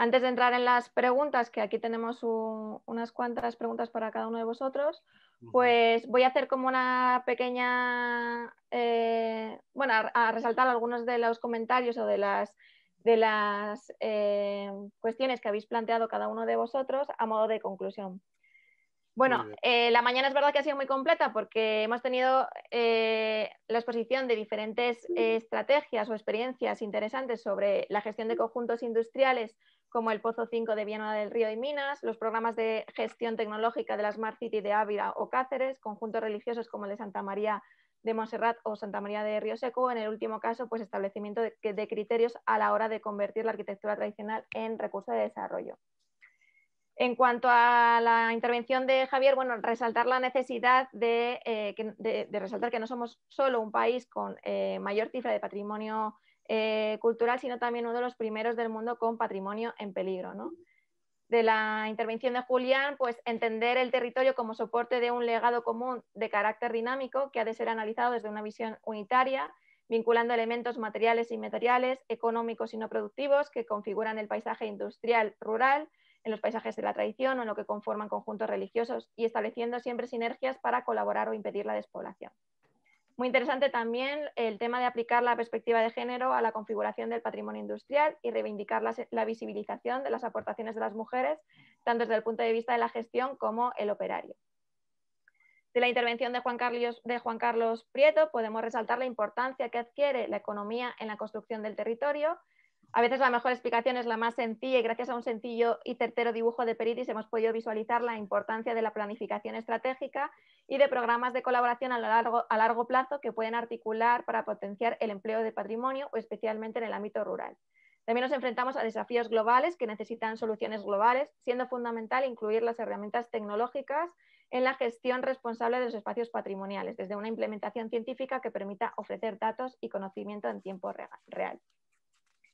Antes de entrar en las preguntas, que aquí tenemos unas cuantas preguntas para cada uno de vosotros, pues voy a hacer como una pequeña, eh, bueno, a, resaltar algunos de los comentarios o de las, eh, cuestiones que habéis planteado cada uno de vosotros a modo de conclusión. Bueno, eh, la mañana es verdad que ha sido muy completa porque hemos tenido eh, la exposición de diferentes estrategias o experiencias interesantes sobre la gestión de conjuntos industriales como el Pozo 5 de Viena del Río y Minas, los programas de gestión tecnológica de la Smart City de Ávila o Cáceres, conjuntos religiosos como el de Santa María de Montserrat o Santa María de Río Seco, en el último caso, pues establecimiento de criterios a la hora de convertir la arquitectura tradicional en recurso de desarrollo. En cuanto a la intervención de Javier, bueno, resaltar la necesidad de, eh, resaltar que no somos solo un país con eh, mayor cifra de patrimonio eh, cultural, sino también uno de los primeros del mundo con patrimonio en peligro. De la intervención de Julián, pues entender el territorio como soporte de un legado común de carácter dinámico que ha de ser analizado desde una visión unitaria, vinculando elementos materiales y materiales, económicos y no productivos que configuran el paisaje industrial rural en los paisajes de la tradición o en lo que conforman conjuntos religiosos y estableciendo siempre sinergias para colaborar o impedir la despoblación. Muy interesante también el tema de aplicar la perspectiva de género a la configuración del patrimonio industrial y reivindicar la, visibilización de las aportaciones de las mujeres, tanto desde el punto de vista de la gestión como el operario. De la intervención de Juan Carlos Prieto podemos resaltar la importancia que adquiere la economía en la construcción del territorio a veces la mejor explicación es la más sencilla y gracias a un sencillo y certero dibujo de Peridis hemos podido visualizar la importancia de la planificación estratégica y de programas de colaboración a largo, a largo plazo que pueden articular para potenciar el empleo de patrimonio o especialmente en el ámbito rural. También nos enfrentamos a desafíos globales que necesitan soluciones globales, siendo fundamental incluir las herramientas tecnológicas en la gestión responsable de los espacios patrimoniales, desde una implementación científica que permita ofrecer datos y conocimiento en tiempo real.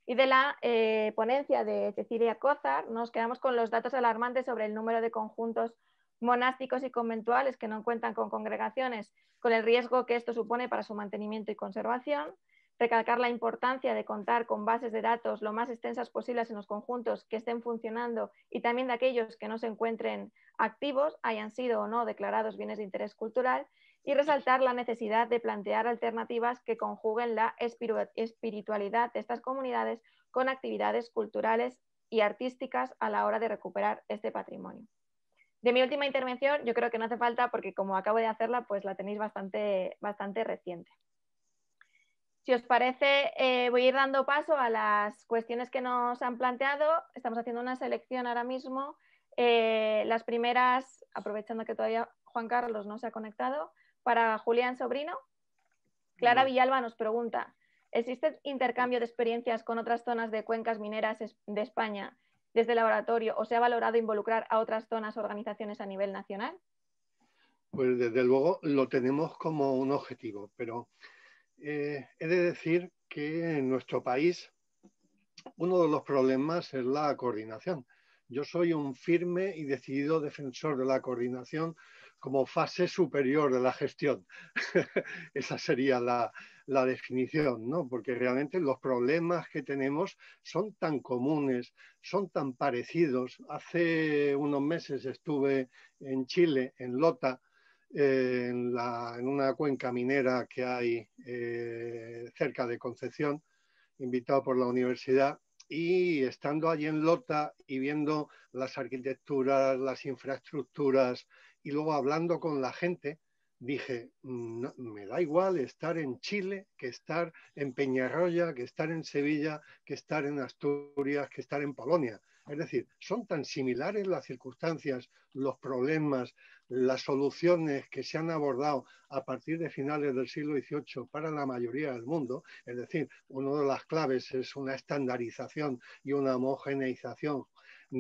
Y de la eh, ponencia de Cecilia Cozar nos quedamos con los datos alarmantes sobre el número de conjuntos monásticos y conventuales que no cuentan con congregaciones, con el riesgo que esto supone para su mantenimiento y conservación, recalcar la importancia de contar con bases de datos lo más extensas posibles en los conjuntos que estén funcionando y también de aquellos que no se encuentren activos, hayan sido o no declarados bienes de interés cultural, y resaltar la necesidad de plantear alternativas que conjuguen la espiritualidad de estas comunidades con actividades culturales y artísticas a la hora de recuperar este patrimonio. De mi última intervención, yo creo que no hace falta porque como acabo de hacerla, pues la tenéis bastante, bastante reciente. Si os parece, eh, voy a ir dando paso a las cuestiones que nos han planteado. Estamos haciendo una selección ahora mismo. Eh, las primeras, aprovechando que todavía Juan Carlos no se ha conectado, para Julián Sobrino. Clara Villalba nos pregunta, ¿existe intercambio de experiencias con otras zonas de cuencas mineras de España desde el laboratorio o se ha valorado involucrar a otras zonas o organizaciones a nivel nacional? Pues desde luego lo tenemos como un objetivo, pero eh, he de decir que en nuestro país uno de los problemas es la coordinación. Yo soy un firme y decidido defensor de la coordinación como fase superior de la gestión. Esa sería la, definición, Porque realmente los problemas que tenemos son tan comunes, son tan parecidos. Hace unos meses estuve en Chile, en Lota, eh, en, una cuenca minera que hay eh, cerca de Concepción, invitado por la universidad, y estando allí en Lota y viendo las arquitecturas, las infraestructuras y luego hablando con la gente, dije, me da igual estar en Chile que estar en Peñarroya, que estar en Sevilla, que estar en Asturias, que estar en Polonia. Es decir, son tan similares las circunstancias, los problemas, las soluciones que se han abordado a partir de finales del siglo XVIII para la mayoría del mundo. Es decir, una de las claves es una estandarización y una homogeneización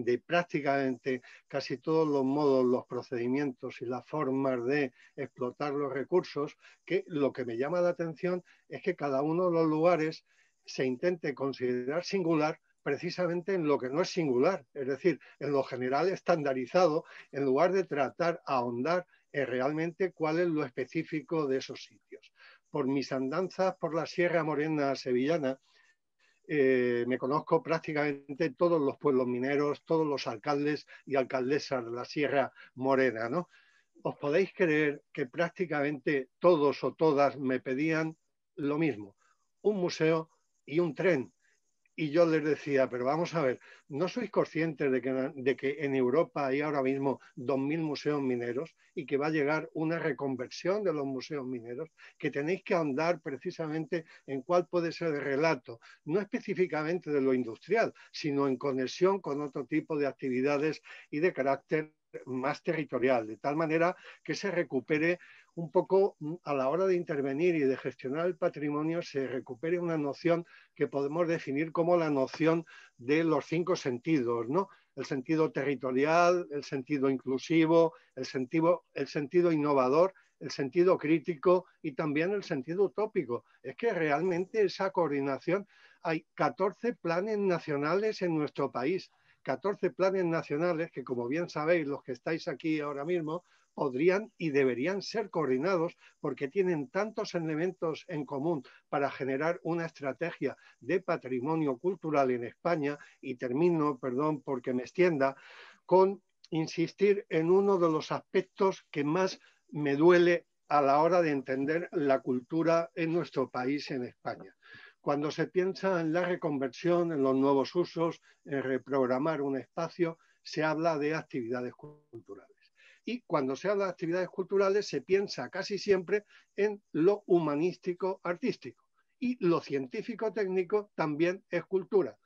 de prácticamente casi todos los modos, los procedimientos y las formas de explotar los recursos, que lo que me llama la atención es que cada uno de los lugares se intente considerar singular precisamente en lo que no es singular, es decir, en lo general estandarizado, en lugar de tratar ahondar realmente cuál es lo específico de esos sitios. Por mis andanzas por la Sierra Morena Sevillana, eh, me conozco prácticamente todos los pueblos mineros, todos los alcaldes y alcaldesas de la Sierra Morena, ¿no? Os podéis creer que prácticamente todos o todas me pedían lo mismo, un museo y un tren y yo les decía, pero vamos a ver, ¿no sois conscientes de que, en Europa hay ahora mismo 2.000 museos mineros y que va a llegar una reconversión de los museos mineros? Que tenéis que ahondar precisamente en cuál puede ser el relato, no específicamente de lo industrial, sino en conexión con otro tipo de actividades y de carácter más territorial, de tal manera que se recupere un poco mm, a la hora de intervenir y de gestionar el patrimonio, se recupere una noción que podemos definir como la noción de los cinco sentidos, ¿no? El sentido territorial, el sentido inclusivo, el sentido, el sentido innovador el sentido crítico y también el sentido utópico. Es que realmente esa coordinación, hay 14 planes nacionales en nuestro país. 14 planes nacionales que, como bien sabéis, los que estáis aquí ahora mismo, podrían y deberían ser coordinados porque tienen tantos elementos en común para generar una estrategia de patrimonio cultural en España. Y termino, perdón, porque me extienda, con insistir en uno de los aspectos que más me duele a la hora de entender la cultura en nuestro país, en España. Cuando se piensa en la reconversión, en los nuevos usos, en reprogramar un espacio, se habla de actividades culturales. Y cuando se habla de actividades culturales, se piensa casi siempre en lo humanístico-artístico. Y lo científico-técnico también es cultura.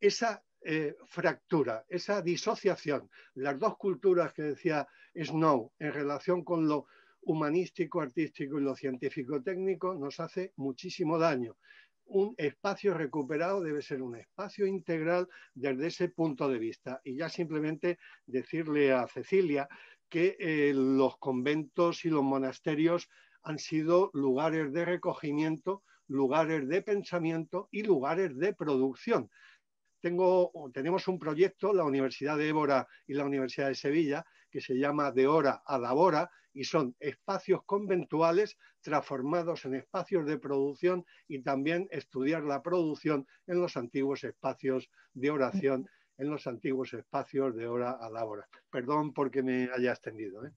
Esa eh, fractura, esa disociación, las dos culturas que decía Snow en relación con lo humanístico, artístico y lo científico técnico nos hace muchísimo daño un espacio recuperado debe ser un espacio integral desde ese punto de vista. Y ya simplemente decirle a Cecilia que eh, los conventos y los monasterios han sido lugares de recogimiento, lugares de pensamiento y lugares de producción. tenemos un proyecto, la Universidad de Évora y la Universidad de Sevilla, que se llama De Hora a Hora, y son espacios conventuales transformados en espacios de producción y también estudiar la producción en los antiguos espacios de oración, en los antiguos espacios de hora a la hora. Perdón porque me haya extendido. ¿eh?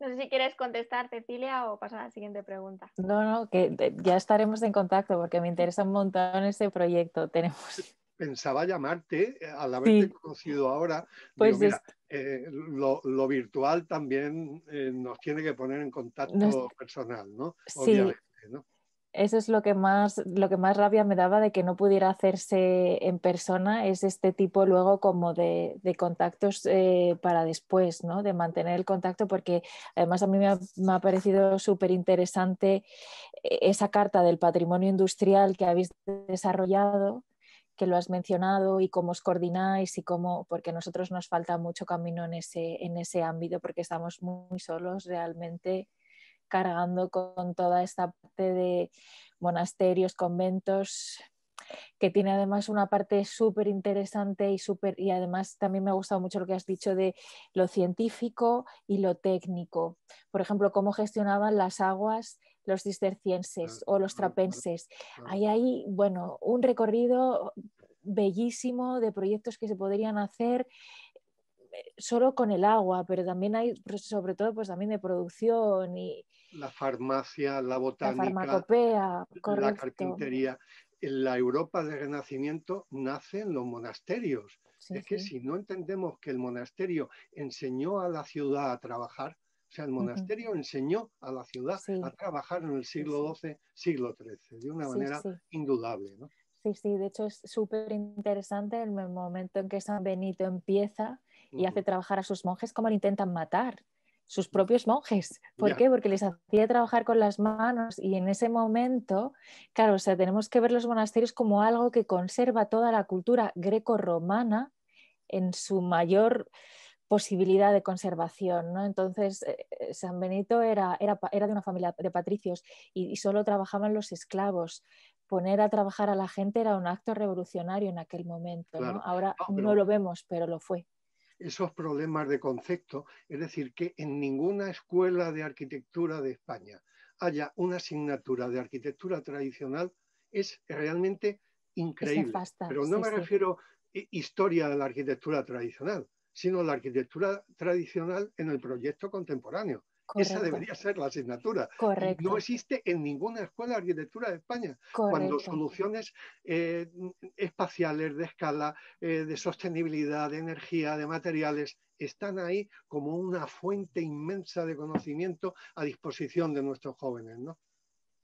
No sé si quieres contestar, Cecilia, o pasar a la siguiente pregunta. No, no, que ya estaremos en contacto porque me interesa un montón ese proyecto. Tenemos. Pensaba llamarte eh, al haberte conocido ahora. Pues eh, lo, virtual también eh, nos tiene que poner en contacto personal, ¿no? sí. Eso es lo que más, lo que más rabia me daba de que no pudiera hacerse en persona, es este tipo luego como de, contactos eh, para después, ¿no? De mantener el contacto, porque además a mí me ha, me ha parecido súper interesante esa carta del patrimonio industrial que habéis desarrollado, que lo has mencionado y cómo os coordináis y cómo, porque a nosotros nos falta mucho camino en ese, en ese ámbito porque estamos muy solos realmente cargando con toda esta parte de monasterios, conventos, que tiene además una parte súper interesante y súper y además también me ha gustado mucho lo que has dicho de lo científico y lo técnico. Por ejemplo, cómo gestionaban las aguas los cistercienses ah, o los trapenses. Hay ahí, bueno, un recorrido bellísimo de proyectos que se podrían hacer eh, solo con el agua, pero también hay, sobre todo, pues también de producción y... La farmacia, la botánica, la farmacopea, la carpintería. En la Europa del Renacimiento nacen los monasterios. es que si no entendemos que el monasterio enseñó a la ciudad a trabajar, o sea, el monasterio enseñó a la ciudad a trabajar en el siglo XII, siglo XIII, de una manera indudable. ¿no? Sí, sí, de hecho es súper interesante el momento en que San Benito empieza y hace trabajar a sus monjes como le intentan matar, sus propios monjes. ¿Por qué? Porque les hacía trabajar con las manos y en ese momento, claro, o sea, tenemos que ver los monasterios como algo que conserva toda la cultura greco-romana en su mayor posibilidad de conservación. ¿no? Entonces, eh, eh, San Benito era, era, era, de una familia de patricios y, solo trabajaban los esclavos poner a trabajar a la gente era un acto revolucionario en aquel momento. Ahora no, lo vemos, pero lo fue. Esos problemas de concepto, es decir, que en ninguna escuela de arquitectura de España haya una asignatura de arquitectura tradicional es realmente increíble. pero no me refiero a eh, historia de la arquitectura tradicional, sino la arquitectura tradicional en el proyecto contemporáneo. Esa debería ser la asignatura. No existe en ninguna escuela de arquitectura de España. Cuando soluciones eh, espaciales, de escala, eh, de sostenibilidad, de energía, de materiales, están ahí como una fuente inmensa de conocimiento a disposición de nuestros jóvenes, ¿no?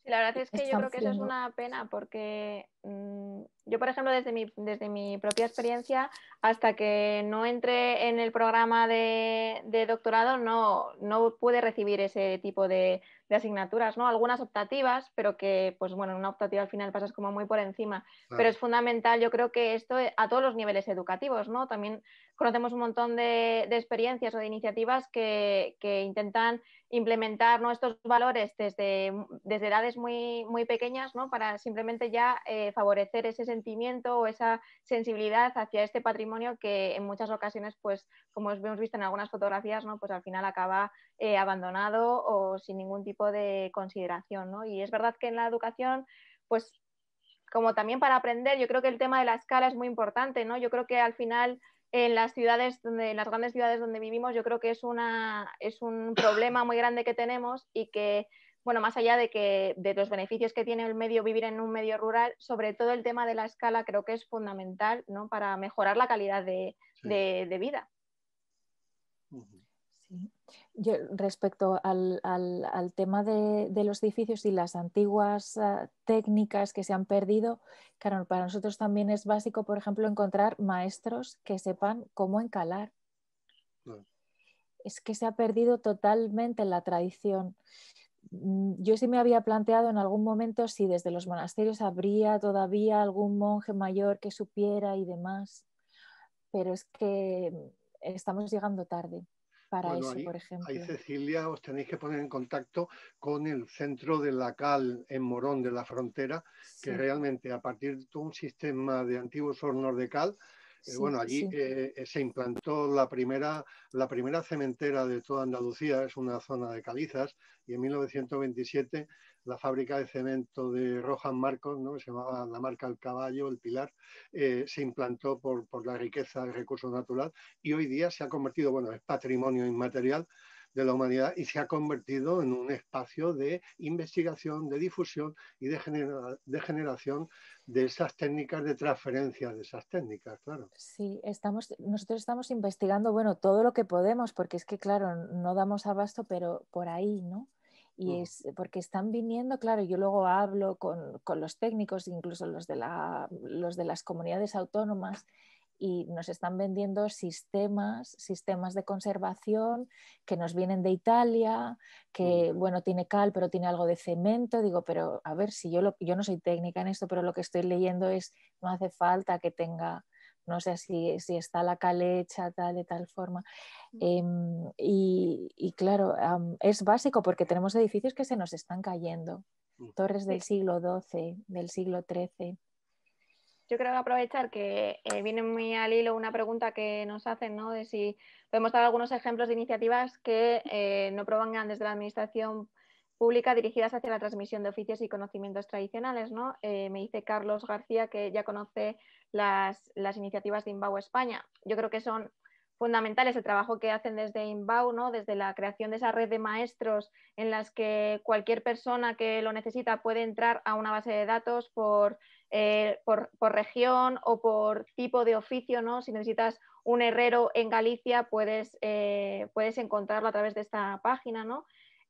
La verdad es que yo creo que eso es una pena porque mm, yo, por ejemplo, desde mi, desde mi propia experiencia, hasta que no entré en el programa de, doctorado, no, no pude recibir ese tipo de, asignaturas, ¿no? Algunas optativas, pero que, pues bueno, en una optativa al final pasas como muy por encima. Pero es fundamental, yo creo que esto eh, a todos los niveles educativos, ¿no? También conocemos un montón de, experiencias o de iniciativas que, que intentan implementar nuestros estos valores desde, desde edades muy, muy pequeñas ¿no? para simplemente ya eh, favorecer ese sentimiento o esa sensibilidad hacia este patrimonio que en muchas ocasiones, pues como hemos visto en algunas fotografías, ¿no? pues al final acaba eh, abandonado o sin ningún tipo de consideración. ¿no? Y es verdad que en la educación, pues como también para aprender, yo creo que el tema de la escala es muy importante. ¿no? Yo creo que al final en las ciudades, donde, las grandes ciudades donde vivimos, yo creo que es, una, es un problema muy grande que tenemos y que, bueno, más allá de, que, de los beneficios que tiene el medio vivir en un medio rural, sobre todo el tema de la escala creo que es fundamental ¿no? para mejorar la calidad de, de, vida respecto al, tema de, los edificios y las antiguas ah, técnicas que se han perdido, para nosotros también es básico, por ejemplo, encontrar maestros que sepan cómo encalar. Es que se ha perdido totalmente la tradición. Mm, yo sí me había planteado en algún momento si desde los monasterios habría todavía algún monje mayor que supiera y demás, pero es que mm, estamos llegando tarde para ahí, por ejemplo. Cecilia, os tenéis que poner en contacto con el centro de la CAL en Morón de la Frontera, que realmente a partir de un sistema de antiguos hornos de cal eh, bueno, allí eh, eh, se implantó la primera, cementera de toda Andalucía, es una zona de calizas, y en 1927 la fábrica de cemento de Rojas Marcos, ¿no? se llamaba la marca El Caballo, El Pilar, se implantó por, por, la riqueza del recurso natural y hoy día se ha convertido, bueno, es patrimonio inmaterial de la humanidad y se ha convertido en un espacio de investigación, de difusión y de, de generación de esas técnicas, de transferencia de esas técnicas, claro. Sí, estamos, nosotros estamos investigando, bueno, todo lo que podemos, porque es que, claro, no damos abasto, pero por ahí, ¿no? y es porque están viniendo, claro, yo luego hablo con, con, los técnicos, incluso los de, la, los de las comunidades autónomas, y nos están vendiendo sistemas, sistemas de conservación que nos vienen de Italia, que mm. bueno, tiene cal, pero tiene algo de cemento. Digo, pero a ver, si yo, lo, yo no soy técnica en esto, pero lo que estoy leyendo es, no hace falta que tenga, no sé si, está la cal hecha tal, de tal forma. Mm. Em, y, claro, es básico porque tenemos edificios que se nos están cayendo, mm. torres del siglo XII, del siglo XIII yo creo que aprovechar que eh, viene muy al hilo una pregunta que nos hacen, ¿no? De si podemos dar algunos ejemplos de iniciativas que eh, no provengan desde la administración pública dirigidas hacia la transmisión de oficios y conocimientos tradicionales, ¿no? Eh, me dice Carlos García que ya conoce las, iniciativas de Inbau España. Yo creo que son fundamentales el trabajo que hacen desde INBAU, ¿no? desde la creación de esa red de maestros en las que cualquier persona que lo necesita puede entrar a una base de datos por eh, por, región o por tipo de oficio, ¿no? Si necesitas un herrero en Galicia, puedes, eh, puedes encontrarlo a través de esta página,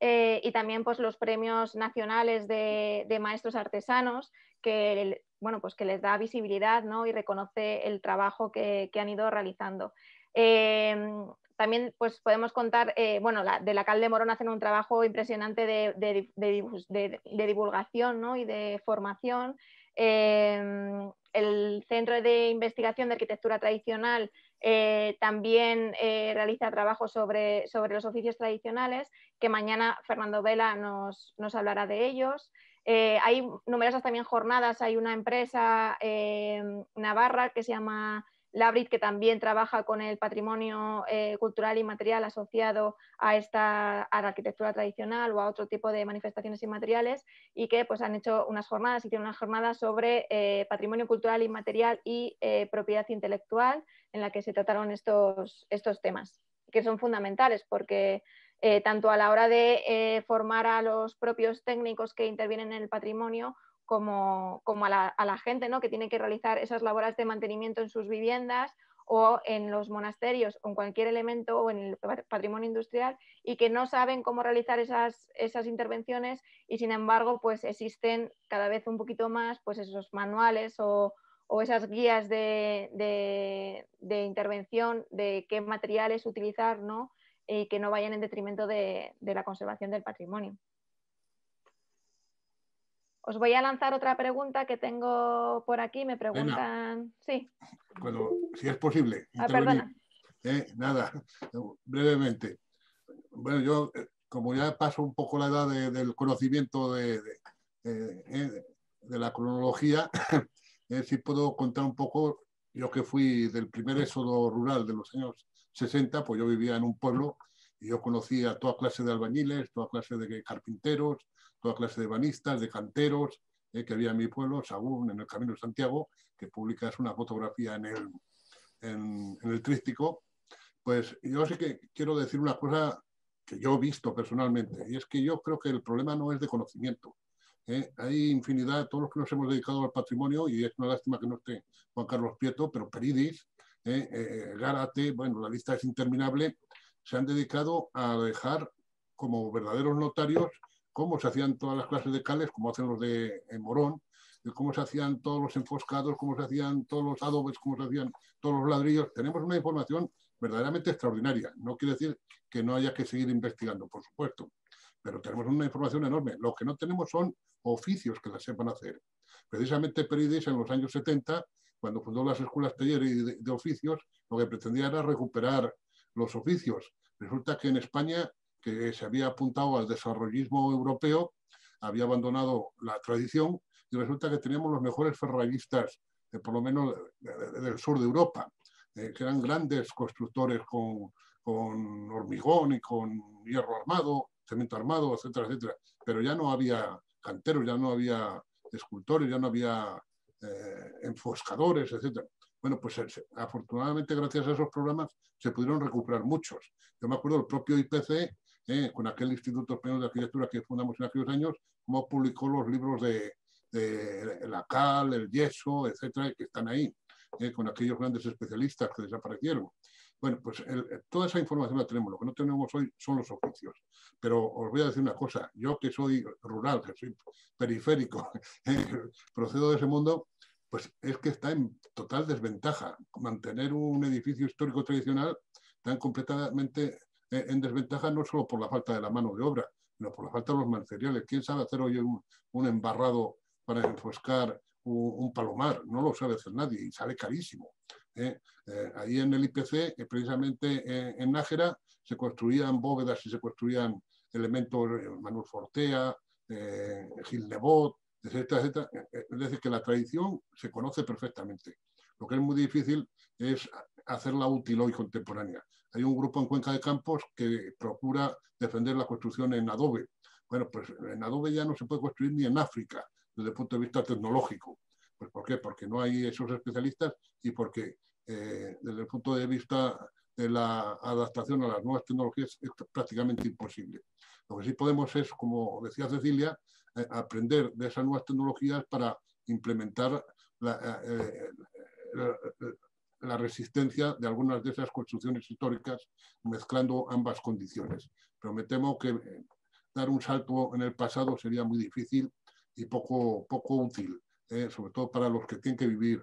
eh, y también pues, los premios nacionales de, maestros artesanos, que, bueno, pues, que les da visibilidad y reconoce el trabajo que, han ido realizando. también pues, podemos contar, bueno, la, de la Cal de Morón hacen un trabajo impresionante de, divulgación y de formación. Em, el Centro de Investigación de Arquitectura Tradicional eh, también eh, realiza trabajos sobre, sobre, los oficios tradicionales, que mañana Fernando Vela nos, nos hablará de ellos. Eh, hay numerosas también jornadas, hay una empresa em, navarra que se llama Labrit, que también trabaja con el patrimonio eh, cultural y material asociado a, esta, la arquitectura tradicional o a otro tipo de manifestaciones inmateriales, y que pues, han hecho unas jornadas, tiene una jornadas sobre eh, patrimonio cultural material y eh, propiedad intelectual, en la que se trataron estos temas, que son fundamentales porque... tanto a la hora de formar a los propios técnicos que intervienen en el patrimonio como, a, la, gente ¿no? que tiene que realizar esas labores de mantenimiento en sus viviendas o en los monasterios o en cualquier elemento o en el patrimonio industrial y que no saben cómo realizar esas, intervenciones y sin embargo pues existen cada vez un poquito más pues esos manuales o, esas guías de, intervención de qué materiales utilizar ¿no? y que no vayan en detrimento de la conservación del patrimonio. Os voy a lanzar otra pregunta que tengo por aquí. Me preguntan. sí. Bueno, si es posible. Ah, perdona. Eh, nada, brevemente. Bueno, yo, eh, como ya paso un poco la edad del conocimiento de, de, eh, la cronología, si puedo contar un poco. Yo que fui del primer éxodo rural de los años 60, pues yo vivía en un pueblo yo conocía toda clase de albañiles, toda clase de carpinteros, toda clase de banistas, de canteros, eh, que había en mi pueblo, Sagún, en el Camino de Santiago, que publicas una fotografía en el, en, el trístico. Pues yo sí que quiero decir una cosa que yo he visto personalmente, y es que yo creo que el problema no es de conocimiento. Eh. Hay infinidad, todos los que nos hemos dedicado al patrimonio, y es una lástima que no esté Juan Carlos Prieto, pero Peridis, eh, Gárate, bueno, la lista es interminable, se han dedicado a dejar como verdaderos notarios cómo se hacían todas las clases de cales, como hacen los de Morón, de cómo se hacían todos los enfoscados, cómo se hacían todos los adobes, cómo se hacían todos los ladrillos. Tenemos una información verdaderamente extraordinaria. No quiere decir que no haya que seguir investigando, por supuesto, pero tenemos una información enorme. Lo que no tenemos son oficios que la sepan hacer. Precisamente Perides en los años 70, cuando fundó las escuelas talleres de, oficios, lo que pretendía era recuperar los oficios. Resulta que en España, que se había apuntado al desarrollismo europeo, había abandonado la tradición y resulta que teníamos los mejores ferrallistas, eh, por lo menos del sur de Europa, eh, que eran grandes constructores con, hormigón y con hierro armado, cemento armado, etcétera, etcétera. Pero ya no había canteros, ya no había escultores, ya no había eh, enfoscadores, etcétera. Bueno, pues eh, afortunadamente gracias a esos programas se pudieron recuperar muchos. Yo me acuerdo del propio IPC, eh, con aquel Instituto Español de Arquitectura que fundamos en aquellos años, cómo publicó los libros de, la cal, el yeso, etcétera, que están ahí, eh, con aquellos grandes especialistas que desaparecieron. Bueno, pues toda esa información la tenemos. Lo que no tenemos hoy son los oficios. Pero os voy a decir una cosa. Yo que soy rural, que soy periférico, procedo de ese mundo, pues es que está en total desventaja. Mantener un edificio histórico tradicional tan completamente eh, en desventaja no solo por la falta de la mano de obra, sino por la falta de los materiales. ¿Quién sabe hacer hoy un, embarrado para enfoscar un, palomar? No lo sabe hacer nadie y sale carísimo. ¿eh? Eh, ahí en el IPC, precisamente en Nájera, se construían bóvedas y se construían elementos, Manuel Fortea, Gil Nebot, etcétera, eh, eh, Es decir, que la tradición se conoce perfectamente. Lo que es muy difícil es hacerla útil hoy contemporánea. Hay un grupo en Cuenca de Campos que procura defender la construcción en adobe. Bueno, pues en adobe ya no se puede construir ni en África desde el punto de vista tecnológico. Pues ¿Por qué? Porque no hay esos especialistas y porque eh, desde el punto de vista eh, la adaptación a las nuevas tecnologías es prácticamente imposible. Lo que sí podemos es, como decía Cecilia, eh, aprender de esas nuevas tecnologías para implementar eh, la, resistencia de algunas de esas construcciones históricas, mezclando ambas condiciones. Pero me temo que dar un salto en el pasado sería muy difícil y poco, poco útil, sobre todo para los que tienen que vivir.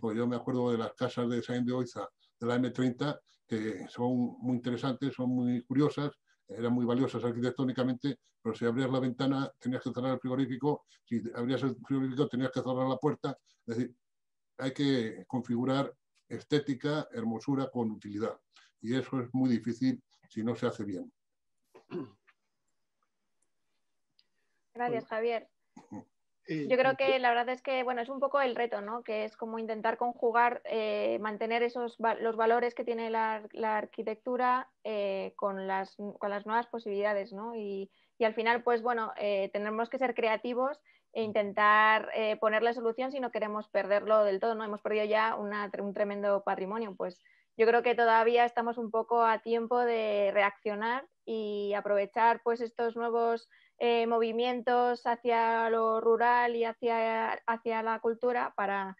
porque yo me acuerdo de las casas de Sain de Oiza, de la M30, que son muy interesantes, son muy curiosas, eran muy valiosas arquitectónicamente, pero si abrías la ventana tenías que cerrar el frigorífico, si abrías el frigorífico tenías que cerrar la puerta, es decir, hay que configurar estética, hermosura con utilidad. Y eso es muy difícil si no se hace bien. Gracias, Javier. Eh, yo creo que la verdad es que bueno es un poco el reto, ¿no? Que es como intentar conjugar, eh, mantener esos los valores que tiene la, la arquitectura eh, con, las, con las nuevas posibilidades, ¿no? Y, al final, pues bueno, tenemos que ser creativos e mm. intentar poner la solución si no queremos perderlo del todo, ¿no? Hemos perdido ya una, un tremendo patrimonio, pues yo creo que todavía estamos un poco a tiempo de reaccionar y aprovechar pues estos nuevos eh, movimientos hacia lo rural y hacia, la cultura para,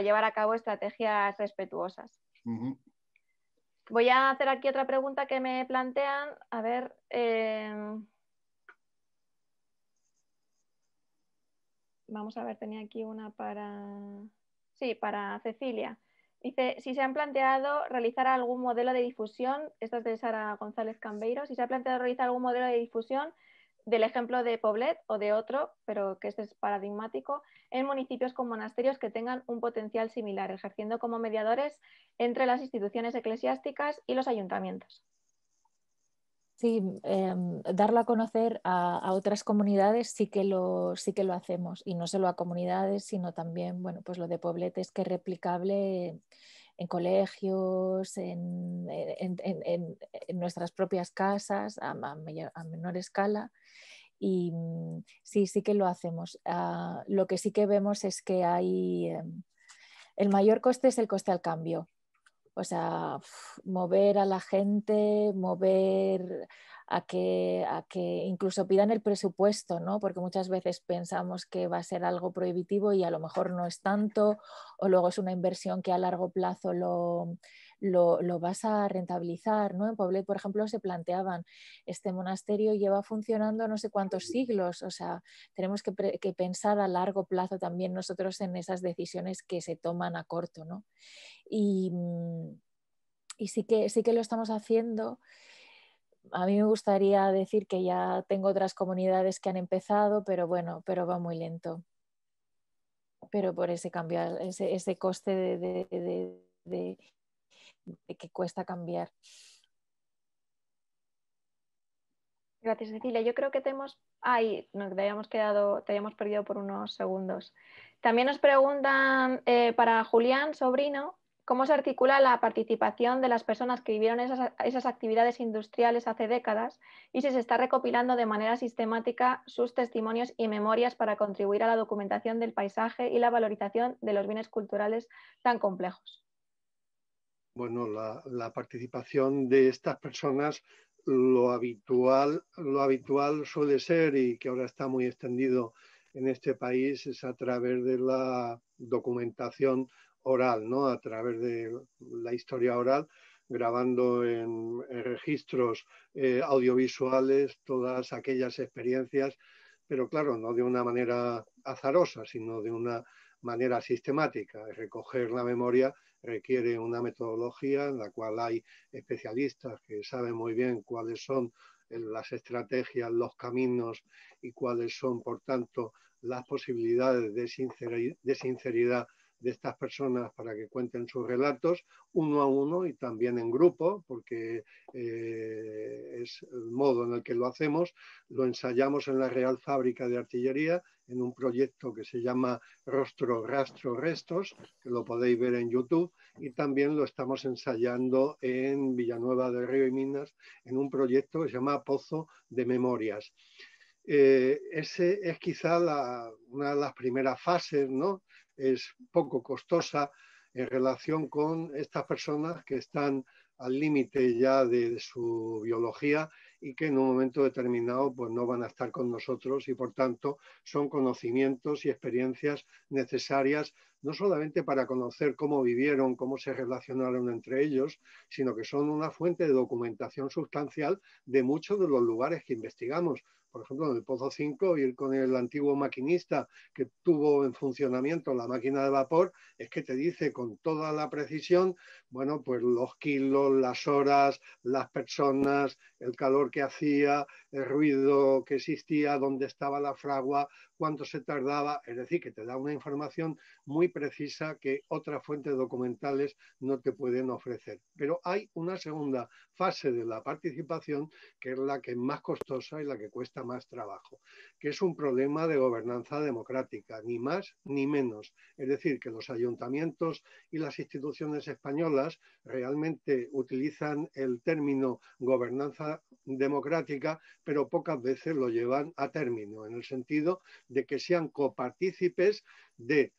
llevar a cabo estrategias respetuosas. Voy a hacer aquí otra pregunta que me plantean. A ver. Eh, vamos a ver, tenía aquí una para. Sí, para Cecilia. Dice, si se han planteado realizar algún modelo de difusión, esta es de Sara González Cambeiro, si se ha planteado realizar algún modelo de difusión del ejemplo de Poblet o de otro, pero que este es paradigmático, en municipios con monasterios que tengan un potencial similar, ejerciendo como mediadores entre las instituciones eclesiásticas y los ayuntamientos. Sí, em, darlo a conocer a, otras comunidades sí que, lo, sí que lo hacemos, y no solo a comunidades, sino también, bueno, pues lo de Poblet es que es replicable en colegios, eh, en, nuestras propias casas a, menor escala. Y mm, sí, sí que lo hacemos. Ah, lo que sí que vemos es que hay... Em, el mayor coste es el coste al cambio. O sea, mover a la gente, mover a que, incluso pidan el presupuesto, ¿no? porque muchas veces pensamos que va a ser algo prohibitivo y a lo mejor no es tanto, o luego es una inversión que a largo plazo lo, lo, lo, vas a rentabilizar. ¿no? En Poblet, por ejemplo, se planteaban, este monasterio lleva funcionando no sé cuántos siglos, o sea, tenemos que, pensar a largo plazo también nosotros en esas decisiones que se toman a corto. ¿no? Y, sí, que, sí que lo estamos haciendo a mí me gustaría decir que ya tengo otras comunidades que han empezado, pero bueno, pero va muy lento. Pero por ese cambio, ese, coste de, que cuesta cambiar. Gracias, Cecilia. Yo creo que te hemos. Ay, nos habíamos quedado, te habíamos perdido por unos segundos. También nos preguntan eh, para Julián, sobrino, ¿Cómo se articula la participación de las personas que vivieron esas, actividades industriales hace décadas y si se está recopilando de manera sistemática sus testimonios y memorias para contribuir a la documentación del paisaje y la valorización de los bienes culturales tan complejos? Bueno, la, participación de estas personas, lo habitual, lo habitual suele ser y que ahora está muy extendido en este país es a través de la documentación oral, ¿no? a través de la historia oral, grabando en, registros eh, audiovisuales todas aquellas experiencias, pero claro, no de una manera azarosa, sino de una manera sistemática. Recoger la memoria requiere una metodología en la cual hay especialistas que saben muy bien cuáles son eh, las estrategias, los caminos y cuáles son, por tanto, las posibilidades de sinceridad de estas personas para que cuenten sus relatos uno a uno y también en grupo, porque eh, es el modo en el que lo hacemos. Lo ensayamos en la Real Fábrica de Artillería en un proyecto que se llama Rostro, Rastro, Restos, que lo podéis ver en YouTube, y también lo estamos ensayando en Villanueva de Río y Minas en un proyecto que se llama Pozo de Memorias. Esa eh, ese es quizá una de las primeras fases, ¿no? es poco costosa en relación con estas personas que están al límite ya de, su biología y que en un momento determinado pues no van a estar con nosotros y por tanto son conocimientos y experiencias necesarias no solamente para conocer cómo vivieron, cómo se relacionaron entre ellos, sino que son una fuente de documentación sustancial de muchos de los lugares que investigamos por ejemplo, en el Pozo 5, ir con el antiguo maquinista que tuvo en funcionamiento la máquina de vapor, es que te dice con toda la precisión, bueno, pues los kilos, las horas, las personas, el calor que hacía, el ruido que existía, dónde estaba la fragua, cuánto se tardaba, es decir, que te da una información muy precisa que otras fuentes documentales no te pueden ofrecer. Pero hay una segunda fase de la participación que es la que es más costosa y la que cuesta más trabajo, que es un problema de gobernanza democrática, ni más ni menos. Es decir, que los ayuntamientos y las instituciones españolas realmente utilizan el término gobernanza democrática, pero pocas veces lo llevan a término, en el sentido de que sean copartícipes de eh,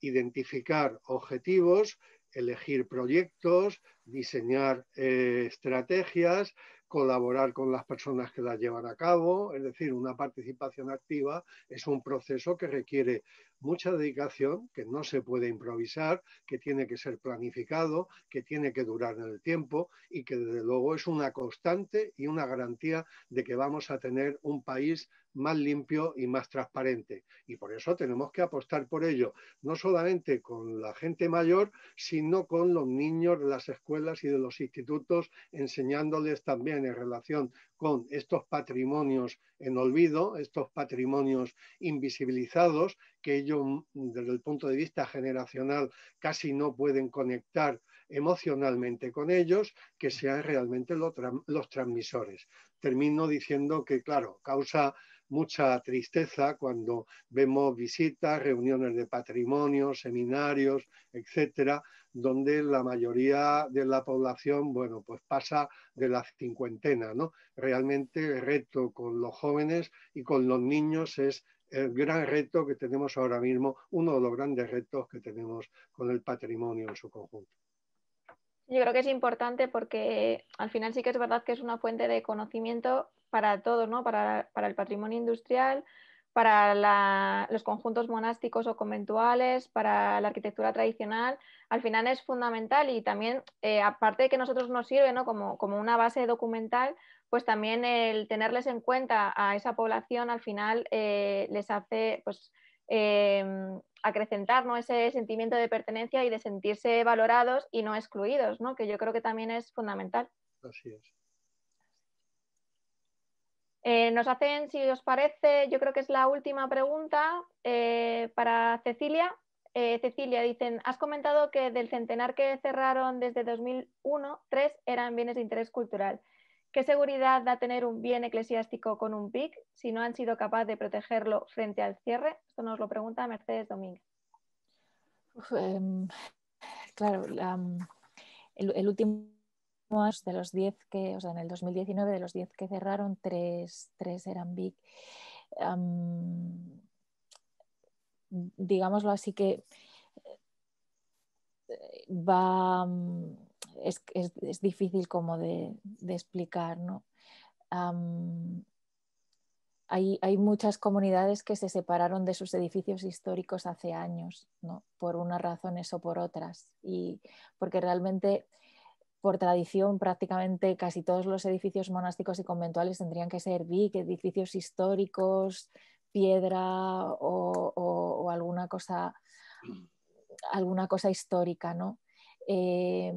identificar objetivos, elegir proyectos, diseñar eh, estrategias, colaborar con las personas que las llevan a cabo, es decir, una participación activa es un proceso que requiere mucha dedicación que no se puede improvisar, que tiene que ser planificado, que tiene que durar en el tiempo y que desde luego es una constante y una garantía de que vamos a tener un país más limpio y más transparente. Y por eso tenemos que apostar por ello, no solamente con la gente mayor, sino con los niños de las escuelas y de los institutos, enseñándoles también en relación con estos patrimonios en olvido, estos patrimonios invisibilizados, que ellos mm, desde el punto de vista generacional casi no pueden conectar emocionalmente con ellos, que sean realmente los, transmisores. Termino diciendo que, claro, causa mucha tristeza cuando vemos visitas, reuniones de patrimonio, seminarios, etcétera, donde la mayoría de la población, bueno, pues pasa de la cincuentena, ¿no? Realmente el reto con los jóvenes y con los niños es el gran reto que tenemos ahora mismo, uno de los grandes retos que tenemos con el patrimonio en su conjunto. Yo creo que es importante porque al final sí que es verdad que es una fuente de conocimiento para todos, ¿no? para, el patrimonio industrial, para los conjuntos monásticos o conventuales, para la arquitectura tradicional, al final es fundamental y también, eh, aparte de que nosotros nos sirve como, una base documental, pues también el tenerles en cuenta a esa población al final eh, les hace pues, eh, acrecentar ¿no? ese sentimiento de pertenencia y de sentirse valorados y no excluidos, ¿no? que yo creo que también es fundamental. Así es. Eh, nos hacen, si os parece, yo creo que es la última pregunta eh, para Cecilia. Eh, Cecilia, dicen, has comentado que del centenar que cerraron desde 2001, tres eran bienes de interés cultural. ¿Qué seguridad da tener un bien eclesiástico con un PIC si no han sido capaces de protegerlo frente al cierre? Esto nos lo pregunta Mercedes Domínguez. Em, claro, el último de los 10 que, o sea, en el 2019, de los 10 que cerraron, 3, tres eran big. digámoslo así que eh, va, es, difícil como de, explicar, ¿no? hay, muchas comunidades que se separaron de sus edificios históricos hace años, ¿no? por unas razones o por otras, y porque realmente por tradición prácticamente casi todos los edificios monásticos y conventuales tendrían que ser VIC, edificios históricos, piedra o, alguna, cosa, mm. alguna cosa histórica, ¿no? Eh,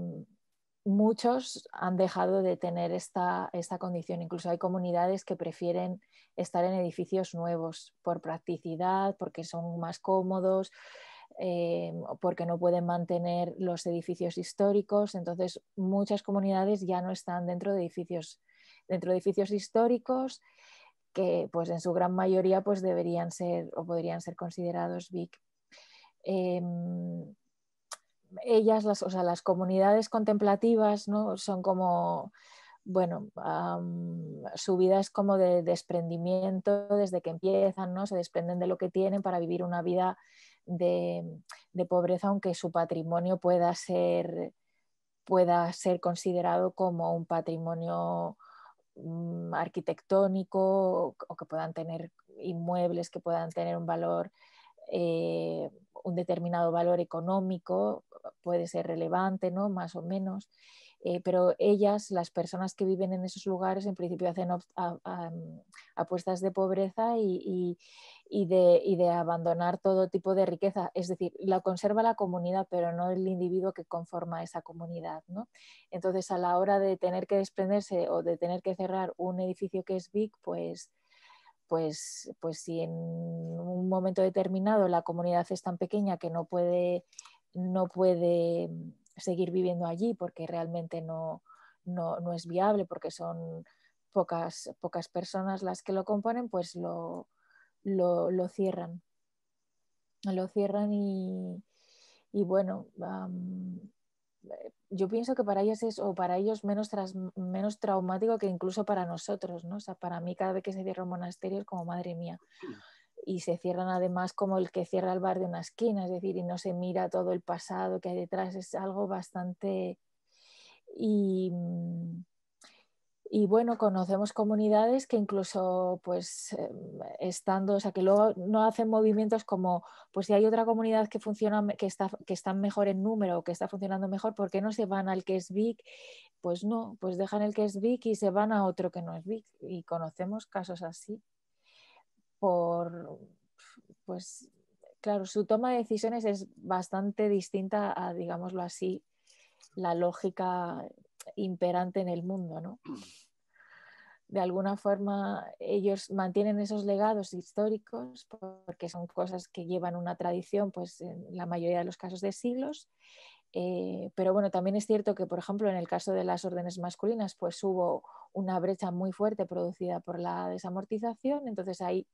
muchos han dejado de tener esta, esta, condición. Incluso hay comunidades que prefieren estar en edificios nuevos por practicidad, porque son más cómodos, eh, porque no pueden mantener los edificios históricos. Entonces, muchas comunidades ya no están dentro de edificios, dentro de edificios históricos que pues en su gran mayoría pues deberían ser o podrían ser considerados BIC. Em, ellas, las, o sea, las comunidades contemplativas ¿no? son como, bueno, su vida es como de desprendimiento desde que empiezan, ¿no? se desprenden de lo que tienen para vivir una vida de, pobreza, aunque su patrimonio pueda ser, pueda ser considerado como un patrimonio mm, arquitectónico o, que puedan tener inmuebles que puedan tener un valor, eh, un determinado valor económico, puede ser relevante, ¿no? Más o menos. Eh, pero ellas, las personas que viven en esos lugares, en principio hacen mm, apuestas de pobreza y, y de, abandonar todo tipo de riqueza. Es decir, la conserva la comunidad, pero no el individuo que conforma esa comunidad. ¿no? Entonces, a la hora de tener que desprenderse o de tener que cerrar un edificio que es big, pues... Pues, pues si en un momento determinado la comunidad es tan pequeña que no puede, no puede seguir viviendo allí porque realmente no, no, es viable, porque son pocas, pocas personas las que lo componen, pues lo, lo, cierran. Lo cierran y, bueno, yo pienso que para ellas es, o para ellos, menos, menos traumático que incluso para nosotros, ¿no? O sea, para mí cada vez que se cierra un monasterio es como, madre mía, y se cierran además como el que cierra el bar de una esquina, es decir, y no se mira todo el pasado que hay detrás, es algo bastante... Y, y bueno, conocemos comunidades que incluso pues em, estando, o sea, que luego no hacen movimientos como, pues si hay otra comunidad que funciona, que está, que mejor en número o que está funcionando mejor, ¿por qué no se van al que es big? Pues no, pues dejan el que es big y se van a otro que no es big. Y conocemos casos así por, pues claro, su toma de decisiones es bastante distinta a, digámoslo así, la lógica imperante en el mundo, ¿no? Mm de alguna forma ellos mantienen esos legados históricos porque son cosas que llevan una tradición, pues en la mayoría de los casos de siglos. Eh, pero bueno, también es cierto que, por ejemplo, en el caso de las órdenes masculinas, pues hubo una brecha muy fuerte producida por la desamortización, entonces ahí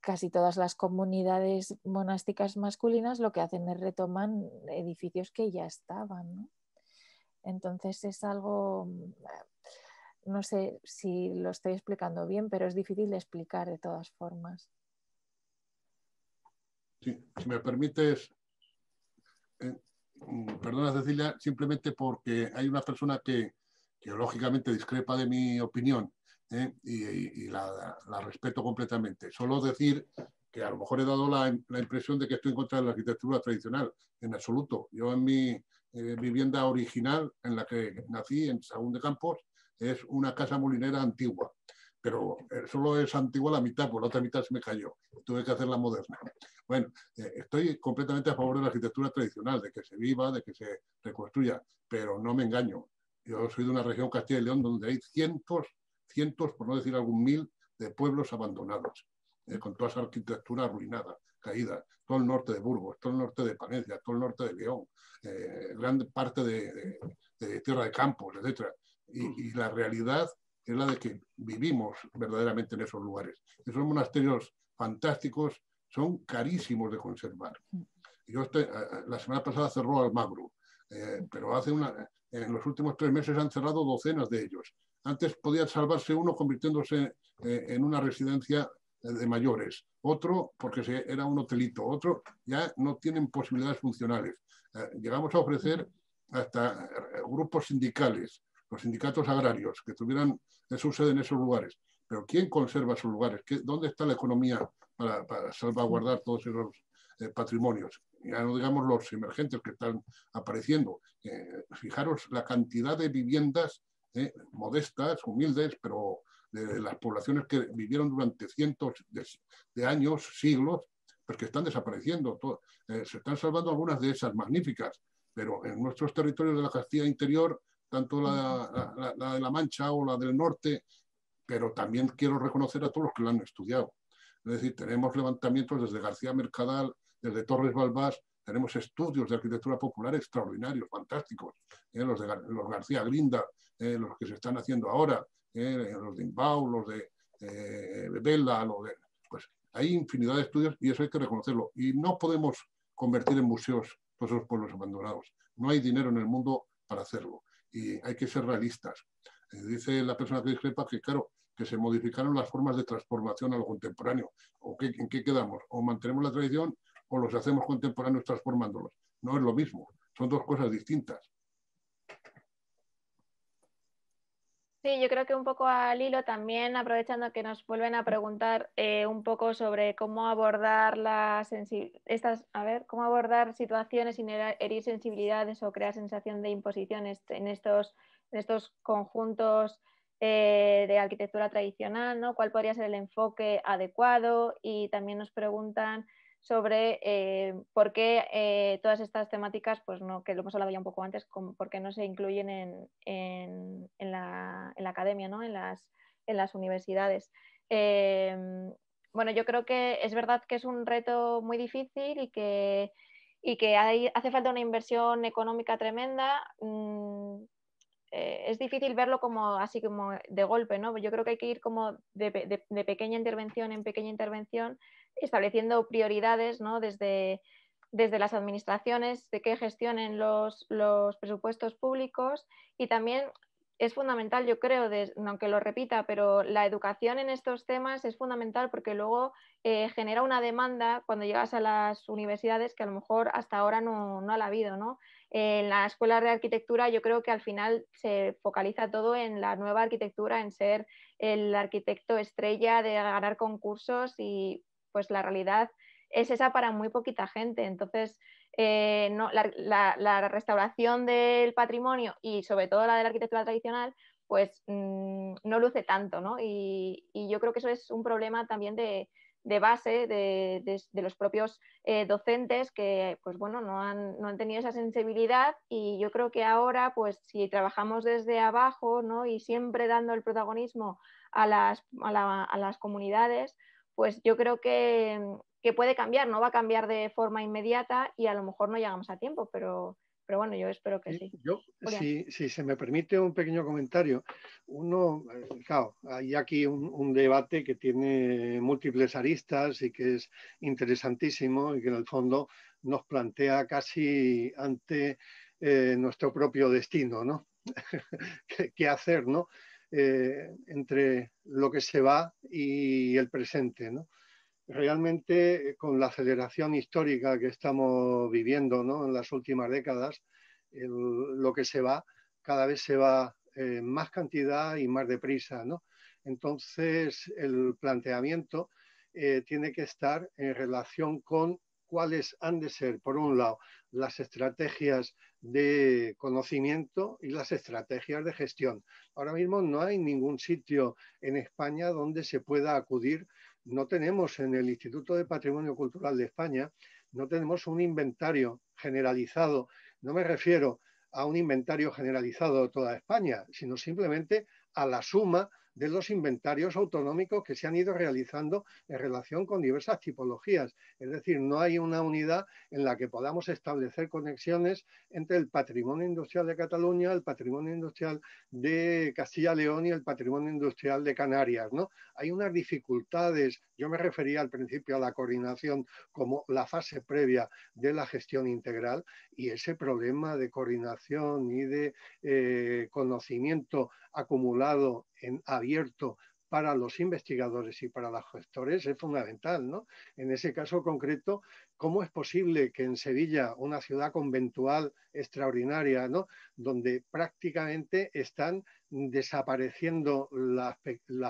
casi todas las comunidades monásticas masculinas lo que hacen es retoman edificios que ya estaban. Entonces es algo, no sé si lo estoy explicando bien, pero es difícil de explicar de todas formas. si me permites, eh, mm, perdona Cecilia, simplemente porque hay una persona que, lógicamente discrepa de mi opinión ¿eh? y, la, respeto completamente. Solo decir que a lo mejor he dado la, impresión de que estoy en contra de la arquitectura tradicional, en absoluto. Yo en mi eh, vivienda original en la que nací, en Sagún de Campos, es una casa molinera antigua, pero eh, solo es antigua la mitad, por pues la otra mitad se me cayó, tuve que hacerla moderna. Bueno, eh, estoy completamente a favor de la arquitectura tradicional, de que se viva, de que se reconstruya, pero no me engaño. Yo soy de una región Castilla y León donde hay cientos, cientos, por no decir algún mil, de pueblos abandonados, eh, con toda esa arquitectura arruinada, caída, todo el norte de Burgos, todo el norte de Palencia, todo el norte de León, gran parte de, de, tierra de campos, etcétera y, la realidad es la de que vivimos verdaderamente en esos lugares. Esos monasterios fantásticos son carísimos de conservar. la semana pasada cerró Almagro, eh, pero hace una, eh, en los últimos tres meses han cerrado docenas de ellos. Antes podía salvarse uno convirtiéndose eh, en una residencia eh, de mayores, otro porque era un hotelito, otro ya no tienen posibilidades funcionales. llegamos a ofrecer hasta grupos sindicales los sindicatos agrarios que tuvieran su sede en esos lugares. Pero ¿quién conserva esos lugares? ¿Dónde está la economía para, salvaguardar todos esos eh, patrimonios? Ya no digamos los emergentes que están apareciendo. Eh, fijaros la cantidad de viviendas eh, modestas, humildes, pero de las poblaciones que vivieron durante cientos de, años, siglos, porque pues están desapareciendo. se están salvando algunas de esas magníficas, pero en nuestros territorios de la Castilla Interior tanto la, de La Mancha o la del norte, pero también quiero reconocer a todos los que lo han estudiado. Es decir, tenemos levantamientos desde García Mercadal, desde Torres Balbás, tenemos estudios de arquitectura popular extraordinarios, fantásticos, ¿eh? los de los García Grinda, ¿eh? los que se están haciendo ahora, ¿eh? los de Imbau, los de Bebela, los de, pues hay infinidad de estudios y eso hay que reconocerlo. Y no podemos convertir en museos todos esos pueblos abandonados. No hay dinero en el mundo para hacerlo y hay que ser realistas. Eh, dice la persona que discrepa que, claro, que se modificaron las formas de transformación a lo contemporáneo. ¿O ¿En qué quedamos? ¿O mantenemos la tradición o los hacemos contemporáneos transformándolos? No es lo mismo, son dos cosas distintas. Sí, yo creo que un poco a Lilo también, aprovechando que nos vuelven a preguntar eh, un poco sobre cómo abordar estas, a ver, cómo abordar situaciones sin herir sensibilidades o crear sensación de imposición en estos, estos conjuntos eh, de arquitectura tradicional, ¿no? ¿Cuál podría ser el enfoque adecuado? Y también nos preguntan sobre eh, por qué eh, todas estas temáticas, pues no, que lo hemos hablado ya un poco antes, por qué no se incluyen en, la, academia, ¿no? en, las, universidades. Em, bueno, yo creo que es verdad que es un reto muy difícil y que, hace falta una inversión económica tremenda. Mm, eh, es difícil verlo como así como de golpe, ¿no? Yo creo que hay que ir como de pequeña intervención en pequeña intervención estableciendo prioridades ¿no? desde, desde las administraciones de que gestionen los, presupuestos públicos y también es fundamental, yo creo, aunque lo repita, pero la educación en estos temas es fundamental porque luego eh, genera una demanda cuando llegas a las universidades que a lo mejor hasta ahora no, no ha habido. ¿no? en la escuela de arquitectura yo creo que al final se focaliza todo en la nueva arquitectura, en ser el arquitecto estrella, de ganar concursos y pues la realidad es esa para muy poquita gente. Entonces, eh, no, la, restauración del patrimonio y sobre todo la de la arquitectura tradicional, pues mm, no luce tanto, ¿no? Y, yo creo que eso es un problema también de, base de, los propios eh, docentes que, pues bueno, no han, tenido esa sensibilidad y yo creo que ahora, pues si trabajamos desde abajo, ¿no? Y siempre dando el protagonismo a las, a las comunidades, pues yo creo que, puede cambiar, no va a cambiar de forma inmediata y a lo mejor no llegamos a tiempo, pero, bueno, yo espero que sí. si, se me permite un pequeño comentario, uno, eh, claro, hay aquí un, debate que tiene múltiples aristas y que es interesantísimo y que en el fondo nos plantea casi ante eh, nuestro propio destino, ¿no? ¿Qué hacer, no? Eh, entre lo que se va y el presente. Realmente, con la aceleración histórica que estamos viviendo en las últimas décadas, lo que se va cada vez se va eh, más cantidad y más deprisa. Entonces, el planteamiento eh, tiene que estar en relación con cuáles han de ser, por un lado, las estrategias de conocimiento y las estrategias de gestión. Ahora mismo no hay ningún sitio en España donde se pueda acudir. No tenemos en el Instituto de Patrimonio Cultural de España, no tenemos un inventario generalizado. No me refiero a un inventario generalizado de toda España, sino simplemente a la suma de los inventarios autonómicos que se han ido realizando en relación con diversas tipologías. Es decir, no hay una unidad en la que podamos establecer conexiones entre el patrimonio industrial de Cataluña, el patrimonio industrial de Castilla León y el patrimonio industrial de Canarias. ¿no? Hay unas dificultades, yo me refería al principio a la coordinación como la fase previa de la gestión integral y ese problema de coordinación y de eh, conocimiento acumulado en abierto para los investigadores y para los gestores es fundamental, ¿no? En ese caso concreto, ¿cómo es posible que en Sevilla, una ciudad conventual extraordinaria, ¿no? Donde prácticamente están desapareciendo las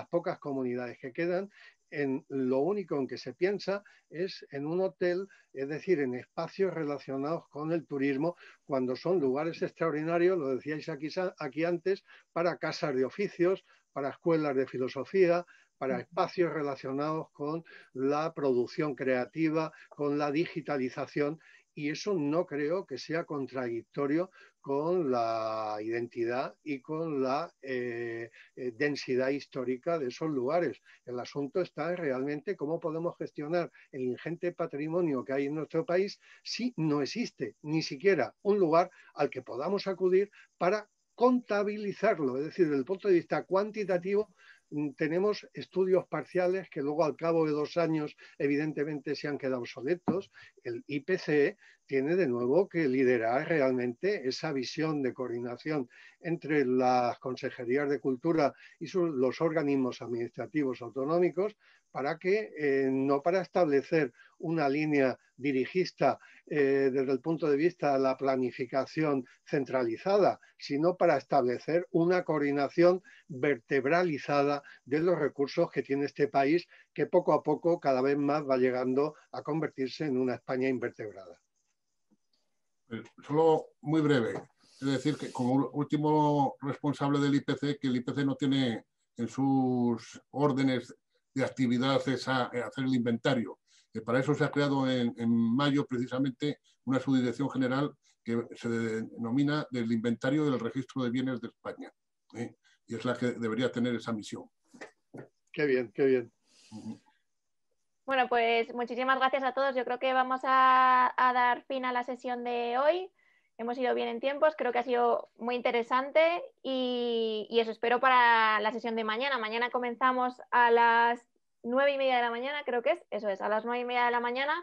pocas comunidades que quedan en lo único en que se piensa es en un hotel, es decir, en espacios relacionados con el turismo, cuando son lugares extraordinarios, lo decíais aquí, aquí antes, para casas de oficios, para escuelas de filosofía, para espacios relacionados con la producción creativa, con la digitalización y eso no creo que sea contradictorio con la identidad y con la eh, eh, densidad histórica de esos lugares. El asunto está realmente cómo podemos gestionar el ingente patrimonio que hay en nuestro país si no existe ni siquiera un lugar al que podamos acudir para contabilizarlo, es decir, desde el punto de vista cuantitativo, Mm, tenemos estudios parciales que luego al cabo de dos años evidentemente se han quedado obsoletos. El IPC tiene de nuevo que liderar realmente esa visión de coordinación entre las consejerías de cultura y los organismos administrativos autonómicos para qué? Eh, no para establecer una línea dirigista eh, desde el punto de vista de la planificación centralizada, sino para establecer una coordinación vertebralizada de los recursos que tiene este país, que poco a poco cada vez más va llegando a convertirse en una España invertebrada. Eh, solo muy breve, es decir, que como último responsable del IPC, que el IPC no tiene en sus órdenes de actividades a, eh, hacer el inventario. Eh, para eso se ha creado en, mayo precisamente una subdirección general que se denomina del inventario del registro de bienes de España. ¿eh? Y es la que debería tener esa misión. Qué bien, qué bien. Bueno, pues muchísimas gracias a todos. Yo creo que vamos a dar fin a la sesión de hoy hemos ido bien en tiempos, creo que ha sido muy interesante y, y, eso espero para la sesión de mañana. Mañana comenzamos a las nueve y media de la mañana, creo que es, eso es, a las nueve y media de la mañana.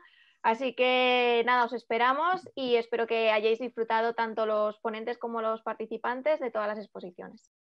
Así que nada, os esperamos y espero que hayáis disfrutado tanto los ponentes como los participantes de todas las exposiciones.